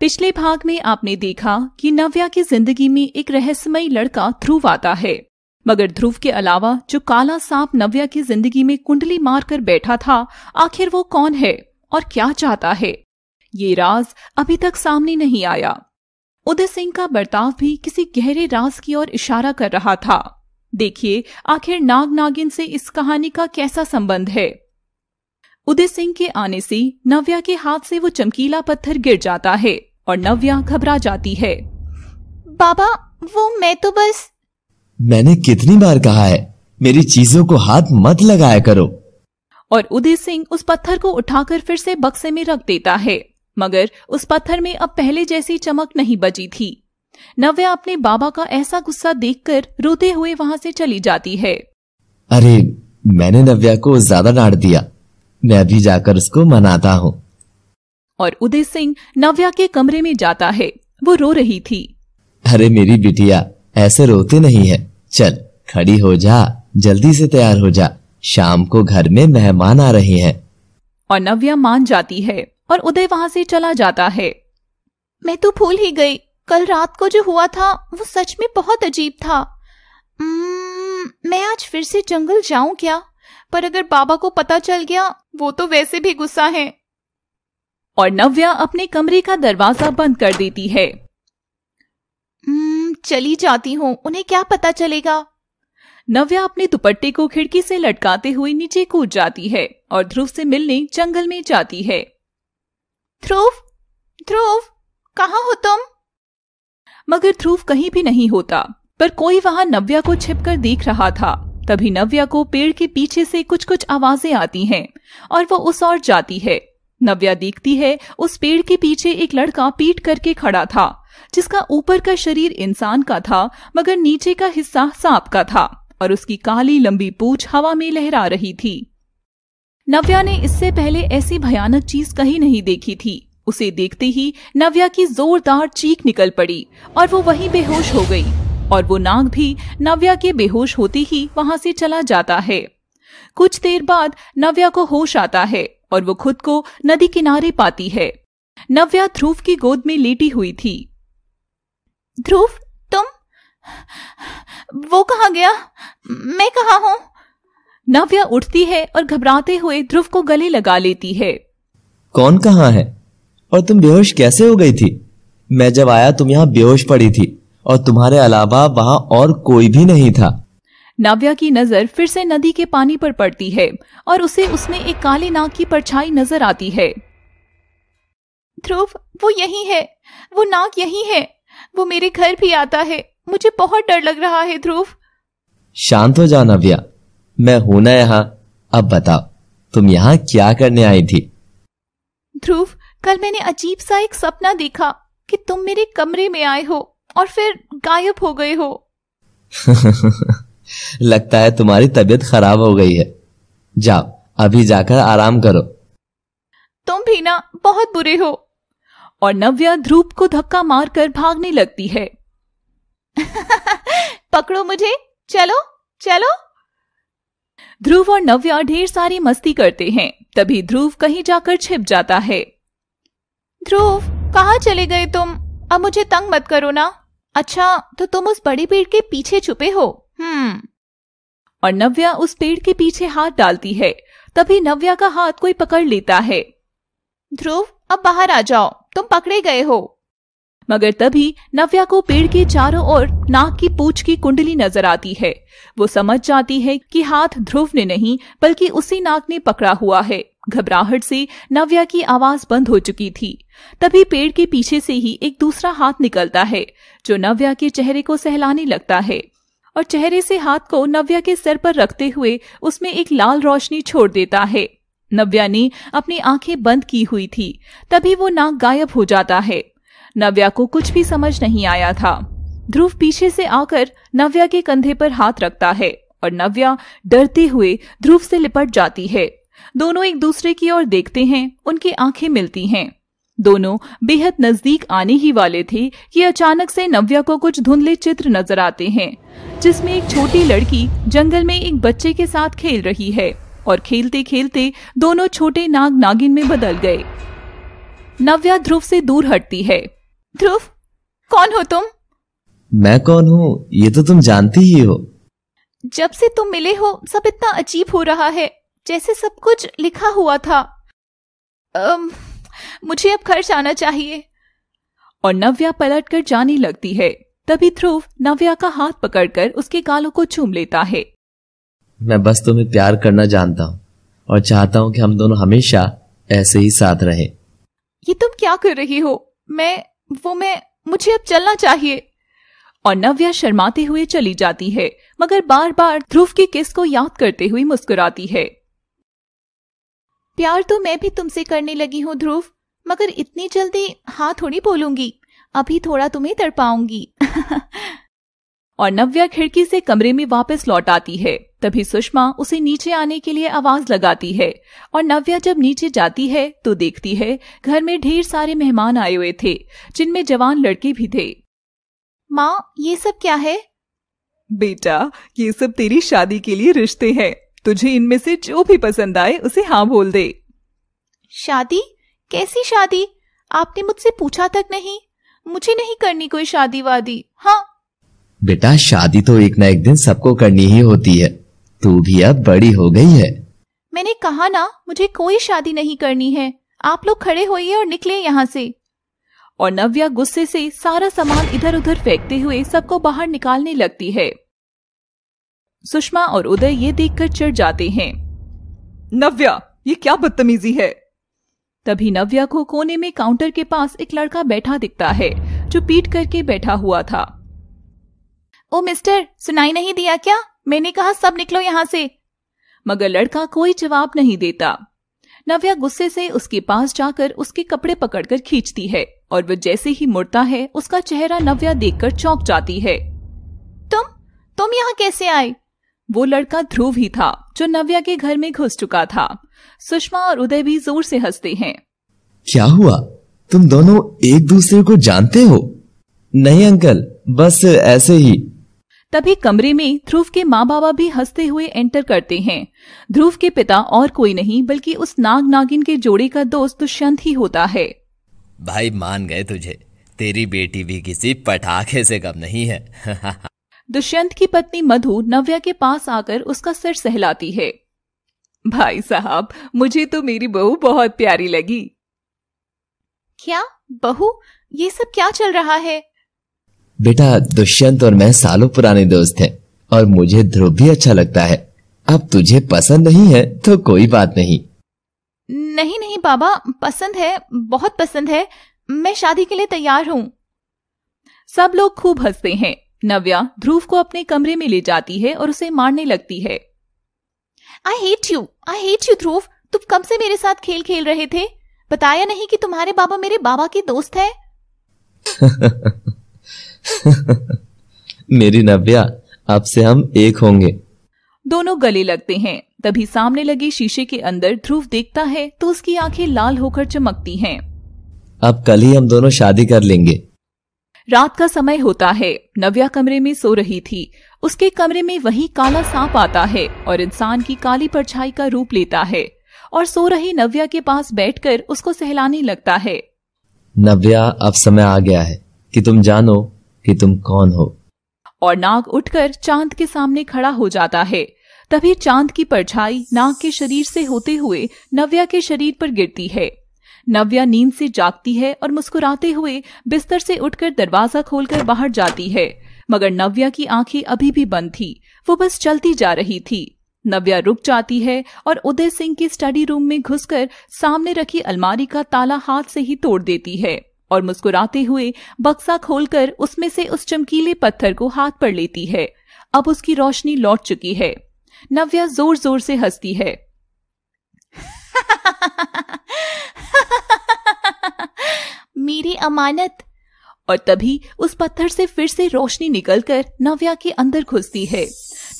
पिछले भाग में आपने देखा कि नव्या की जिंदगी में एक रहस्यमय लड़का ध्रुव आता है मगर ध्रुव के अलावा जो काला सांप नव्या की जिंदगी में कुंडली मारकर बैठा था आखिर वो कौन है और क्या चाहता है ये राज अभी तक सामने नहीं आया उदय सिंह का बर्ताव भी किसी गहरे राज की ओर इशारा कर रहा था देखिए आखिर नाग नागिन से इस कहानी का कैसा संबंध है उदय सिंह के आने से नव्या के हाथ से वो चमकीला पत्थर गिर जाता है और नव्या घबरा जाती है बाबा वो मैं तो बस मैंने कितनी बार कहा है मेरी चीजों को हाथ मत लगाया करो और उदय सिंह उस पत्थर को उठाकर फिर से बक्से में रख देता है मगर उस पत्थर में अब पहले जैसी चमक नहीं बची थी नव्या अपने बाबा का ऐसा गुस्सा देखकर रोते हुए वहां से चली जाती है अरे मैंने नव्या को ज्यादा डांट दिया मैं भी जाकर उसको मनाता हूँ और उदय सिंह नव्या के कमरे में जाता है वो रो रही थी अरे मेरी बिटिया ऐसे रोते नहीं है चल खड़ी हो जा जल्दी से तैयार हो जा शाम को घर में मेहमान आ रहे हैं और नव्या मान जाती है और उदय वहाँ से चला जाता है मैं तो भूल ही गई कल रात को जो हुआ था वो सच में बहुत अजीब था मैं आज फिर से जंगल जाऊं क्या पर अगर बाबा को पता चल गया वो तो वैसे भी गुस्सा है और नव्या अपने कमरे का दरवाजा बंद कर देती है हम्म, चली जाती हूँ उन्हें क्या पता चलेगा नव्या अपने दुपट्टे को खिड़की से लटकाते हुए नीचे कूद जाती है और ध्रुव से मिलने जंगल में जाती है ध्रुव ध्रुव कहा हो तुम मगर ध्रुव कहीं भी नहीं होता पर कोई वहां नव्या को छिपकर देख रहा था तभी नव्या को पेड़ के पीछे से कुछ कुछ आवाजें आती हैं और वो उस ओर जाती है नव्या देखती है उस पेड़ के पीछे एक लड़का पीट करके खड़ा था जिसका ऊपर का शरीर इंसान का था मगर नीचे का हिस्सा सांप का था और उसकी काली लंबी पूछ हवा में लहरा रही थी नव्या ने इससे पहले ऐसी भयानक चीज कहीं नहीं देखी थी उसे देखते ही नव्या की जोरदार चीख निकल पड़ी और वो वहीं बेहोश हो गई और वो नाग भी नव्या के बेहोश होते ही वहां से चला जाता है कुछ देर बाद नव्या को होश आता है और वो खुद को नदी किनारे पाती है नव्या ध्रुव की गोद में लेटी हुई थी ध्रुव तुम वो कहा गया मैं कहा हूं नव्या उठती है और घबराते हुए ध्रुव को गले लगा लेती है कौन कहा है और तुम बेहोश कैसे हो गई थी मैं जब आया तुम यहाँ बेहोश पड़ी थी और तुम्हारे अलावा वहाँ और कोई भी नहीं था नव्या की नजर फिर से नदी के पानी पर पड़ती है और उसे उसमें एक काले नाग की परछाई नजर आती है ध्रुव वो यही है वो नाग यही है वो मेरे घर भी आता है मुझे बहुत डर लग रहा है ध्रुव शांत हो जाओ नव्या मैं हूं ना यहाँ अब बताओ तुम यहाँ क्या करने आई थी ध्रुव कल मैंने अजीब सा एक सपना देखा कि तुम मेरे कमरे में आए हो और फिर गायब हो गए हो लगता है तुम्हारी तबीयत खराब हो गई है जाओ अभी जाकर आराम करो तुम भी ना बहुत बुरे हो और नव्या ध्रुव को धक्का मारकर भागने लगती है पकड़ो मुझे चलो चलो ध्रुव और नव्या ढेर सारी मस्ती करते हैं तभी ध्रुव कहीं जाकर छिप जाता है ध्रुव कहा चले गए तुम अब मुझे तंग मत करो ना अच्छा तो तुम उस बड़े पेड़ के पीछे छुपे हो हम्म और नव्या उस पेड़ के पीछे हाथ डालती है तभी नव्या का हाथ कोई पकड़ लेता है ध्रुव अब बाहर आ जाओ तुम पकड़े गए हो मगर तभी नव्या को पेड़ के चारों ओर नाक की पूछ की कुंडली नजर आती है वो समझ जाती है कि हाथ ध्रुव ने नहीं बल्कि उसी नाक ने पकड़ा हुआ है घबराहट से नव्या की आवाज बंद हो चुकी थी तभी पेड़ के पीछे से ही एक दूसरा हाथ निकलता है जो नव्या के चेहरे को सहलाने लगता है और चेहरे से हाथ को नव्या के सर पर रखते हुए उसमें एक लाल रोशनी छोड़ देता है नव्या ने अपनी आंखें बंद की हुई थी तभी वो नाक गायब हो जाता है नव्या को कुछ भी समझ नहीं आया था ध्रुव पीछे से आकर नव्या के कंधे पर हाथ रखता है और नव्या डरते हुए ध्रुव से लिपट जाती है दोनों एक दूसरे की ओर देखते हैं उनकी आंखें मिलती हैं दोनों बेहद नजदीक आने ही वाले थे कि अचानक से नव्या को कुछ धुंधले चित्र नजर आते हैं जिसमें एक छोटी लड़की जंगल में एक बच्चे के साथ खेल रही है और खेलते खेलते दोनों छोटे नाग नागिन में बदल गए नव्या ध्रुव से दूर हटती है ध्रुव कौन हो तुम मैं कौन हूँ ये तो तुम जानती ही हो जब से तुम मिले हो सब इतना अजीब हो रहा है जैसे सब कुछ लिखा हुआ था अम, मुझे अब घर जाना चाहिए और नव्या पलट कर जाने लगती है तभी ध्रुव नव्या का हाथ पकड़कर उसके गालों को चूम लेता है मैं बस तुम्हें प्यार करना जानता हूँ और चाहता हूँ कि हम दोनों हमेशा ऐसे ही साथ रहे ये तुम क्या कर रही हो मैं वो मैं मुझे अब चलना चाहिए और नव्या शर्माते हुए चली जाती है मगर बार बार ध्रुव की किस को याद करते हुए मुस्कुराती है प्यार तो मैं भी तुमसे करने लगी हूँ ध्रुव मगर इतनी जल्दी हाँ थोड़ी बोलूंगी अभी थोड़ा तुम्हें तड़पाऊंगी और नव्या खिड़की से कमरे में वापस लौट आती है तभी सुषमा उसे नीचे आने के लिए आवाज लगाती है और नव्या जब नीचे जाती है तो देखती है घर में ढेर सारे मेहमान आए हुए थे जिनमें जवान लड़के भी थे माँ ये सब क्या है बेटा ये सब तेरी शादी के लिए रिश्ते हैं तुझे इनमें से जो भी पसंद आए उसे हाँ बोल दे शादी कैसी शादी आपने मुझसे पूछा तक नहीं मुझे नहीं करनी कोई शादी वादी हाँ बेटा शादी तो एक ना एक दिन सबको करनी ही होती है तू भी अब बड़ी हो गई है मैंने कहा ना मुझे कोई शादी नहीं करनी है आप लोग खड़े होइए और निकले यहाँ से और नव्या गुस्से से सारा सामान इधर उधर फेंकते हुए सबको बाहर निकालने लगती है सुषमा और उदय ये देखकर चढ़ जाते हैं नव्या ये क्या बदतमीजी है तभी नव्या को कोने में काउंटर के पास एक लड़का बैठा दिखता है जो पीट करके बैठा हुआ था ओ मिस्टर सुनाई नहीं दिया क्या मैंने कहा सब निकलो यहाँ से मगर लड़का कोई जवाब नहीं देता नव्या गुस्से से उसके पास जाकर उसके कपड़े पकड़कर खींचती है और वह जैसे ही मुड़ता है उसका चेहरा नव्या देखकर चौंक जाती है तुम तुम यहाँ कैसे आए वो लड़का ध्रुव ही था जो नव्या के घर में घुस चुका था सुषमा और उदय भी जोर से हंसते हैं क्या हुआ तुम दोनों एक दूसरे को जानते हो नहीं अंकल बस ऐसे ही तभी कमरे में ध्रुव के माँ बाबा भी हंसते हुए एंटर करते हैं ध्रुव के पिता और कोई नहीं बल्कि उस नाग नागिन के जोड़े का दोस्त दुष्यंत ही होता है भाई मान गए तुझे तेरी बेटी भी किसी पटाखे से कम नहीं है दुष्यंत की पत्नी मधु नव्या के पास आकर उसका सिर सहलाती है भाई साहब मुझे तो मेरी बहू बहुत प्यारी लगी क्या बहू ये सब क्या चल रहा है बेटा दुष्यंत और मैं सालों पुराने दोस्त हैं और मुझे ध्रुव भी अच्छा लगता है अब तुझे पसंद नहीं है तो कोई बात नहीं नहीं नहीं बाबा पसंद है बहुत पसंद है मैं शादी के लिए तैयार हूँ सब लोग खूब हंसते हैं नव्या ध्रुव को अपने कमरे में ले जाती है और उसे मारने लगती है I hate you I hate you Dhruv तुम कब से मेरे साथ खेल खेल रहे थे बताया नहीं कि तुम्हारे बाबा मेरे बाबा के दोस्त है मेरी नव्या आपसे हम एक होंगे दोनों गले लगते हैं तभी सामने लगे शीशे के अंदर ध्रुव देखता है तो उसकी आंखें लाल होकर चमकती हैं। अब कल ही हम दोनों शादी कर लेंगे रात का समय होता है नव्या कमरे में सो रही थी उसके कमरे में वही काला सांप आता है और इंसान की काली परछाई का रूप लेता है और सो रही नव्या के पास बैठकर उसको सहलाने लगता है नव्या अब समय आ गया है कि तुम जानो कि तुम कौन हो और नाग उठकर चांद के सामने खड़ा हो जाता है तभी चांद की परछाई नाग के शरीर से होते हुए नव्या के शरीर पर गिरती है नव्या नींद से जागती है और मुस्कुराते हुए बिस्तर से उठकर दरवाजा खोलकर बाहर जाती है मगर नव्या की आंखें अभी भी बंद थी वो बस चलती जा रही थी नव्या रुक जाती है और उदय सिंह के स्टडी रूम में घुसकर सामने रखी अलमारी का ताला हाथ से ही तोड़ देती है और मुस्कुराते हुए बक्सा खोलकर उसमें से उस चमकीले पत्थर को हाथ पर लेती है अब उसकी रोशनी लौट चुकी है नव्या जोर जोर से हंसती है मेरी अमानत और तभी उस पत्थर से फिर से रोशनी निकलकर नव्या के अंदर घुसती है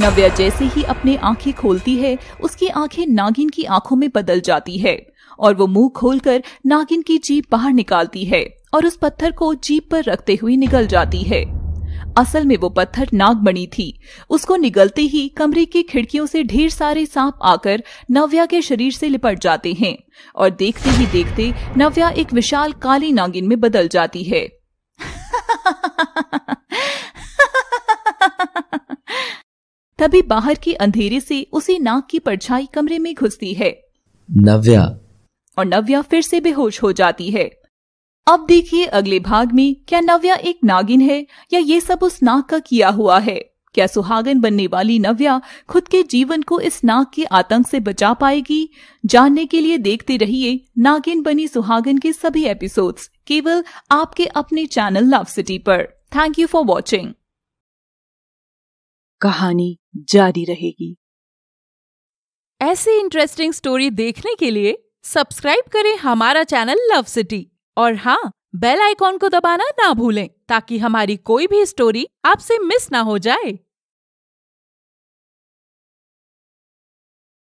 नव्या जैसे ही अपने आंखें खोलती है उसकी आंखें नागिन की आंखों में बदल जाती है और वो मुंह खोलकर नागिन की जीप बाहर निकालती है और उस पत्थर को जीप पर रखते हुए निकल जाती है असल में वो पत्थर नागमणि थी उसको निगलते ही कमरे की खिड़कियों से ढेर सारे सांप आकर नव्या के शरीर से लिपट जाते हैं और देखते ही देखते नव्या एक विशाल काली नागिन में बदल जाती है तभी बाहर के अंधेरे से उसी नाग की परछाई कमरे में घुसती है नव्या और नव्या फिर से बेहोश हो जाती है अब देखिए अगले भाग में क्या नव्या एक नागिन है या ये सब उस नाग का किया हुआ है क्या सुहागन बनने वाली नव्या खुद के जीवन को इस नाग के आतंक से बचा पाएगी जानने के लिए देखते रहिए नागिन बनी सुहागन के सभी एपिसोड्स केवल आपके अपने चैनल लव सिटी पर थैंक यू फॉर वॉचिंग कहानी जारी रहेगी ऐसी इंटरेस्टिंग स्टोरी देखने के लिए सब्सक्राइब करें हमारा चैनल लव सिटी और हाँ बेल आइकॉन को दबाना ना भूलें ताकि हमारी कोई भी स्टोरी आपसे मिस ना हो जाए